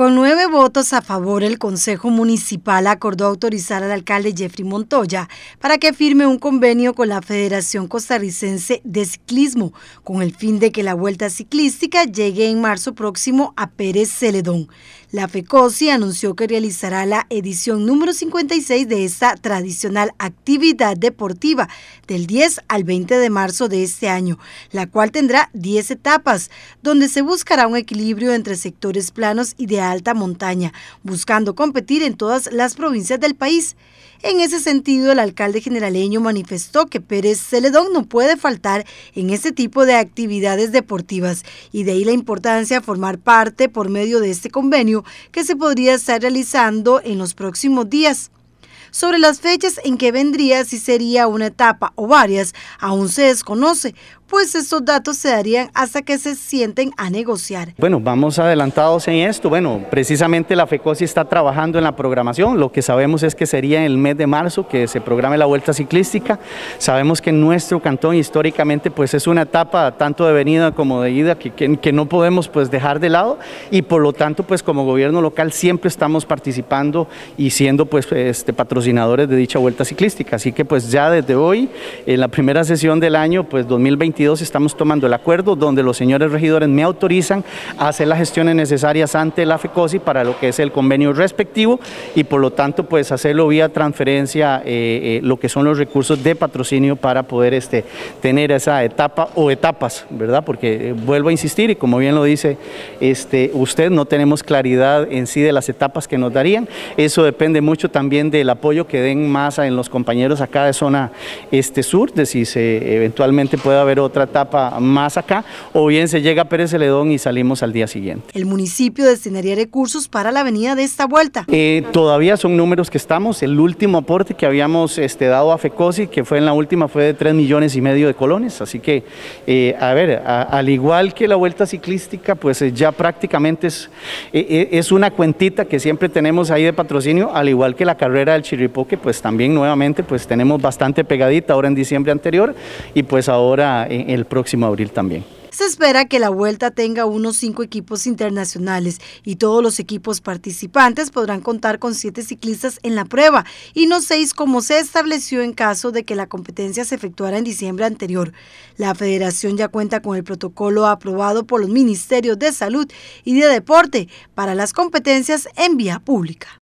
Con nueve votos a favor, el Consejo Municipal acordó autorizar al alcalde Jeffrey Montoya para que firme un convenio con la Federación Costarricense de Ciclismo, con el fin de que la vuelta ciclística llegue en marzo próximo a Pérez Celedón. La FECOSI anunció que realizará la edición número 56 de esta tradicional actividad deportiva del 10 al 20 de marzo de este año, la cual tendrá 10 etapas, donde se buscará un equilibrio entre sectores planos y de alta montaña, buscando competir en todas las provincias del país. En ese sentido, el alcalde generaleño manifestó que Pérez Celedón no puede faltar en este tipo de actividades deportivas y de ahí la importancia de formar parte por medio de este convenio que se podría estar realizando en los próximos días. Sobre las fechas en que vendría, si sería una etapa o varias, aún se desconoce, pues estos datos se darían hasta que se sienten a negociar. Bueno, vamos adelantados en esto. Bueno, precisamente la FECOSI está trabajando en la programación. Lo que sabemos es que sería en el mes de marzo que se programe la vuelta ciclística. Sabemos que en nuestro cantón históricamente pues es una etapa tanto de venida como de ida que, que, no podemos pues dejar de lado y por lo tanto pues como gobierno local siempre estamos participando y siendo pues este patrocinadores de dicha vuelta ciclística. Así que pues ya desde hoy, en la primera sesión del año, pues 2022, estamos tomando el acuerdo donde los señores regidores me autorizan a hacer las gestiones necesarias ante la FECOSI para lo que es el convenio respectivo y por lo tanto pues hacerlo vía transferencia eh, eh, lo que son los recursos de patrocinio para poder este, tener esa etapa o etapas, ¿verdad? Porque eh, vuelvo a insistir y como bien lo dice este, usted, no tenemos claridad en sí de las etapas que nos darían. Eso depende mucho también del apoyo que den masa en los compañeros acá de zona este sur, de si se eventualmente puede haber otra etapa más acá, o bien se llega a Pérez Celedón y salimos al día siguiente. El municipio destinaría recursos para la avenida de esta vuelta. Eh, todavía son números que estamos, el último aporte que habíamos este, dado a FECOSI, que fue en la última, fue de 3 millones y medio de colones, así que, eh, a ver, al igual que la vuelta ciclística, pues eh, ya prácticamente es, es una cuentita que siempre tenemos ahí de patrocinio, al igual que la carrera del Chirripoque, pues también nuevamente pues tenemos bastante pegadita ahora en diciembre anterior y pues ahora el próximo abril también. Se espera que la vuelta tenga unos cinco equipos internacionales y todos los equipos participantes podrán contar con siete ciclistas en la prueba y no seis como se estableció en caso de que la competencia se efectuara en diciembre anterior. La federación ya cuenta con el protocolo aprobado por los ministerios de Salud y de Deporte para las competencias en vía pública.